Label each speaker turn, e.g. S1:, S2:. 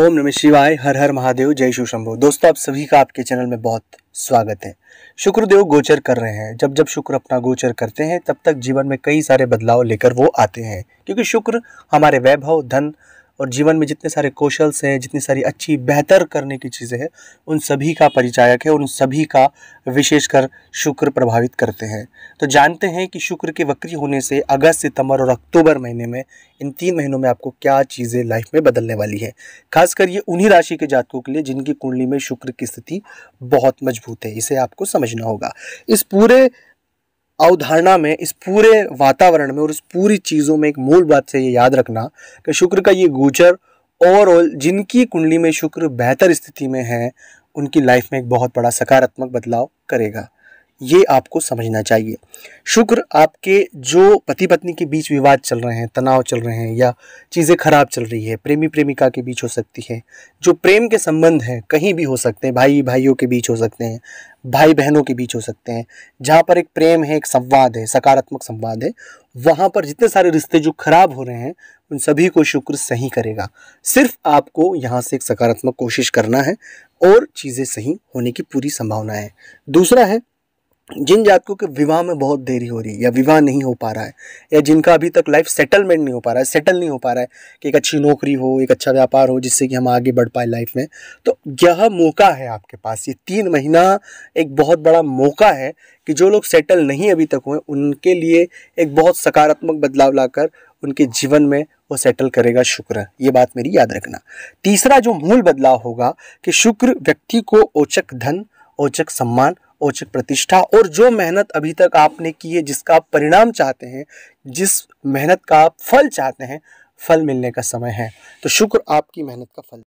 S1: ओम नमः शिवाय हर हर महादेव जय शिव शंभु दोस्तों आप सभी का आपके चैनल में बहुत स्वागत है शुक्रदेव गोचर कर रहे हैं जब जब शुक्र अपना गोचर करते हैं तब तक जीवन में कई सारे बदलाव लेकर वो आते हैं क्योंकि शुक्र हमारे वैभव धन और जीवन में जितने सारे कौशल्स हैं जितनी सारी अच्छी बेहतर करने की चीज़ें हैं उन सभी का परिचायक है उन सभी का विशेषकर शुक्र प्रभावित करते हैं तो जानते हैं कि शुक्र के वक्री होने से अगस्त सितंबर और अक्टूबर महीने में इन तीन महीनों में आपको क्या चीज़ें लाइफ में बदलने वाली है खासकर ये उन्हीं राशि के जातकों के लिए जिनकी कुंडली में शुक्र की स्थिति बहुत मजबूत है इसे आपको समझना होगा इस पूरे अवधारणा में इस पूरे वातावरण में और इस पूरी चीज़ों में एक मूल बात से ये याद रखना कि शुक्र का ये गोचर ओवरऑल जिनकी कुंडली में शुक्र बेहतर स्थिति में है उनकी लाइफ में एक बहुत बड़ा सकारात्मक बदलाव करेगा ये आपको समझना चाहिए शुक्र आपके जो पति पत्नी के बीच विवाद चल रहे हैं तनाव चल रहे हैं या चीज़ें खराब चल रही है प्रेमी प्रेमिका के बीच हो सकती है जो प्रेम के संबंध हैं कहीं भी हो सकते हैं भाई भाइयों के बीच हो सकते हैं भाई बहनों के बीच हो सकते हैं जहाँ पर एक प्रेम है एक संवाद है सकारात्मक संवाद है वहाँ पर जितने सारे रिश्ते जो खराब हो रहे हैं उन सभी को शुक्र सही करेगा सिर्फ आपको यहाँ से एक सकारात्मक कोशिश करना है और चीज़ें सही होने की पूरी संभावना है दूसरा है जिन जातकों के विवाह में बहुत देरी हो रही है या विवाह नहीं हो पा रहा है या जिनका अभी तक लाइफ सेटलमेंट नहीं हो पा रहा है सेटल नहीं हो पा रहा है कि एक अच्छी नौकरी हो एक अच्छा व्यापार हो जिससे कि हम आगे बढ़ पाए लाइफ में तो यह मौका है आपके पास ये तीन महीना एक बहुत बड़ा मौका है कि जो लोग सेटल नहीं अभी तक हुए उनके लिए एक बहुत सकारात्मक बदलाव लाकर उनके जीवन में वो सेटल करेगा शुक्र ये बात मेरी याद रखना तीसरा जो मूल बदलाव होगा कि शुक्र व्यक्ति को औचक धन औचक सम्मान औचक प्रतिष्ठा और जो मेहनत अभी तक आपने की है जिसका आप परिणाम चाहते हैं जिस मेहनत का आप फल चाहते हैं फल मिलने का समय है तो शुक्र आपकी मेहनत का फल